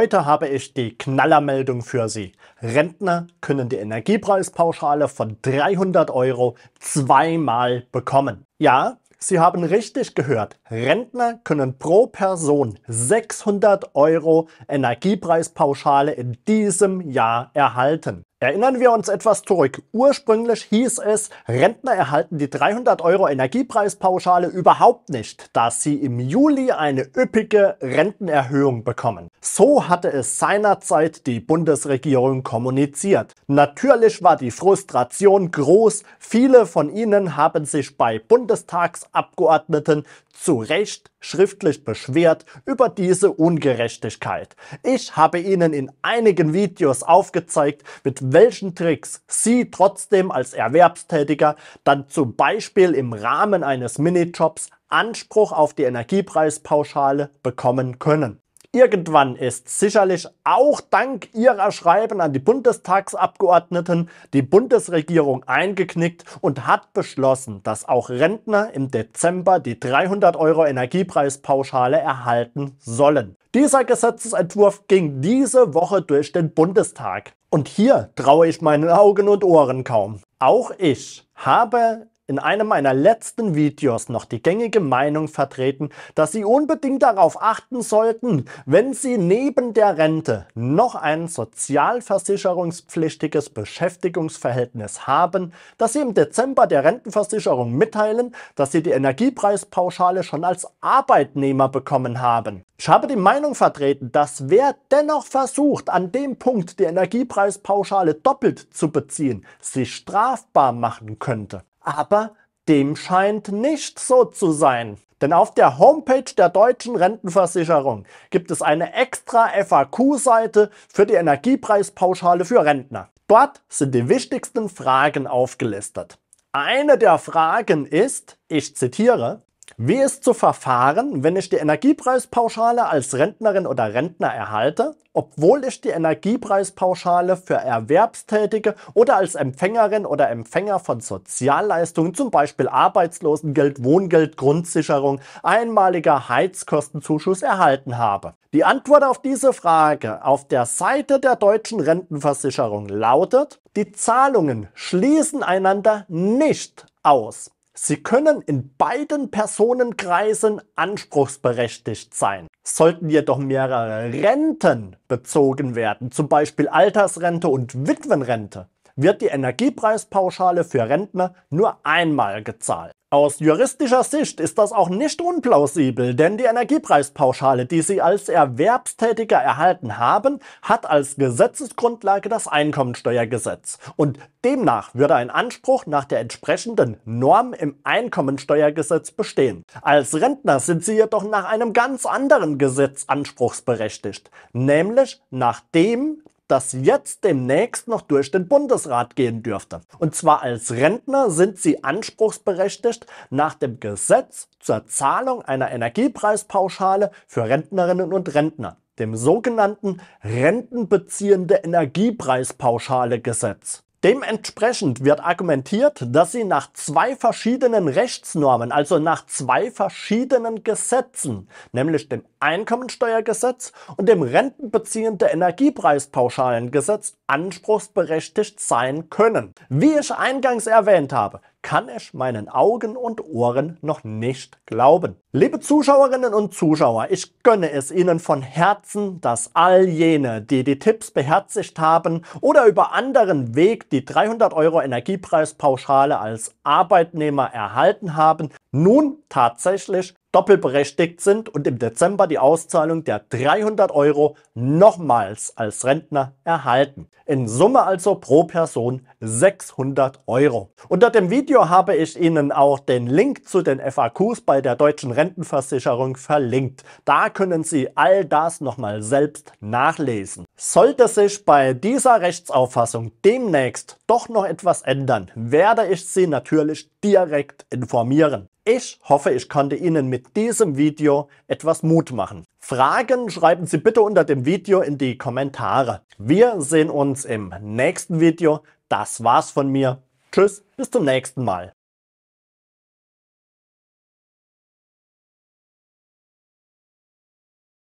Heute habe ich die Knallermeldung für Sie. Rentner können die Energiepreispauschale von 300 Euro zweimal bekommen. Ja, Sie haben richtig gehört. Rentner können pro Person 600 Euro Energiepreispauschale in diesem Jahr erhalten. Erinnern wir uns etwas zurück. Ursprünglich hieß es, Rentner erhalten die 300 Euro Energiepreispauschale überhaupt nicht, da sie im Juli eine üppige Rentenerhöhung bekommen. So hatte es seinerzeit die Bundesregierung kommuniziert. Natürlich war die Frustration groß. Viele von ihnen haben sich bei Bundestagsabgeordneten zu Recht schriftlich beschwert über diese Ungerechtigkeit. Ich habe Ihnen in einigen Videos aufgezeigt, mit welchen Tricks Sie trotzdem als Erwerbstätiger dann zum Beispiel im Rahmen eines Minijobs Anspruch auf die Energiepreispauschale bekommen können. Irgendwann ist sicherlich auch dank ihrer Schreiben an die Bundestagsabgeordneten die Bundesregierung eingeknickt und hat beschlossen, dass auch Rentner im Dezember die 300 Euro Energiepreispauschale erhalten sollen. Dieser Gesetzesentwurf ging diese Woche durch den Bundestag. Und hier traue ich meinen Augen und Ohren kaum. Auch ich habe in einem meiner letzten Videos noch die gängige Meinung vertreten, dass Sie unbedingt darauf achten sollten, wenn Sie neben der Rente noch ein sozialversicherungspflichtiges Beschäftigungsverhältnis haben, dass Sie im Dezember der Rentenversicherung mitteilen, dass Sie die Energiepreispauschale schon als Arbeitnehmer bekommen haben. Ich habe die Meinung vertreten, dass wer dennoch versucht, an dem Punkt die Energiepreispauschale doppelt zu beziehen, sich strafbar machen könnte. Aber dem scheint nicht so zu sein. Denn auf der Homepage der deutschen Rentenversicherung gibt es eine extra FAQ-Seite für die Energiepreispauschale für Rentner. Dort sind die wichtigsten Fragen aufgelistet. Eine der Fragen ist, ich zitiere, wie ist zu verfahren, wenn ich die Energiepreispauschale als Rentnerin oder Rentner erhalte, obwohl ich die Energiepreispauschale für Erwerbstätige oder als Empfängerin oder Empfänger von Sozialleistungen, zum Beispiel Arbeitslosengeld, Wohngeld, Grundsicherung, einmaliger Heizkostenzuschuss erhalten habe? Die Antwort auf diese Frage auf der Seite der deutschen Rentenversicherung lautet, die Zahlungen schließen einander nicht aus. Sie können in beiden Personenkreisen anspruchsberechtigt sein. Sollten jedoch mehrere Renten bezogen werden, zum Beispiel Altersrente und Witwenrente, wird die Energiepreispauschale für Rentner nur einmal gezahlt. Aus juristischer Sicht ist das auch nicht unplausibel, denn die Energiepreispauschale, die Sie als Erwerbstätiger erhalten haben, hat als Gesetzesgrundlage das Einkommensteuergesetz. Und demnach würde ein Anspruch nach der entsprechenden Norm im Einkommensteuergesetz bestehen. Als Rentner sind Sie jedoch nach einem ganz anderen Gesetz anspruchsberechtigt, nämlich nach dem das jetzt demnächst noch durch den Bundesrat gehen dürfte. Und zwar als Rentner sind sie anspruchsberechtigt nach dem Gesetz zur Zahlung einer Energiepreispauschale für Rentnerinnen und Rentner, dem sogenannten Rentenbeziehende Energiepreispauschale Gesetz. Dementsprechend wird argumentiert, dass sie nach zwei verschiedenen Rechtsnormen, also nach zwei verschiedenen Gesetzen, nämlich dem Einkommensteuergesetz und dem rentenbeziehende Energiepreispauschalengesetz, anspruchsberechtigt sein können. Wie ich eingangs erwähnt habe, kann ich meinen Augen und Ohren noch nicht glauben. Liebe Zuschauerinnen und Zuschauer, ich gönne es Ihnen von Herzen, dass all jene, die die Tipps beherzigt haben oder über anderen Weg die 300 Euro Energiepreispauschale als Arbeitnehmer erhalten haben, nun tatsächlich doppelberechtigt sind und im Dezember die Auszahlung der 300 Euro nochmals als Rentner erhalten. In Summe also pro Person 600 Euro. Unter dem Video habe ich Ihnen auch den Link zu den FAQs bei der deutschen Rentenversicherung verlinkt. Da können Sie all das nochmal selbst nachlesen. Sollte sich bei dieser Rechtsauffassung demnächst doch noch etwas ändern, werde ich Sie natürlich direkt informieren. Ich hoffe, ich konnte Ihnen mit diesem Video etwas Mut machen. Fragen schreiben Sie bitte unter dem Video in die Kommentare. Wir sehen uns im nächsten Video. Das war's von mir. Tschüss, bis zum nächsten Mal.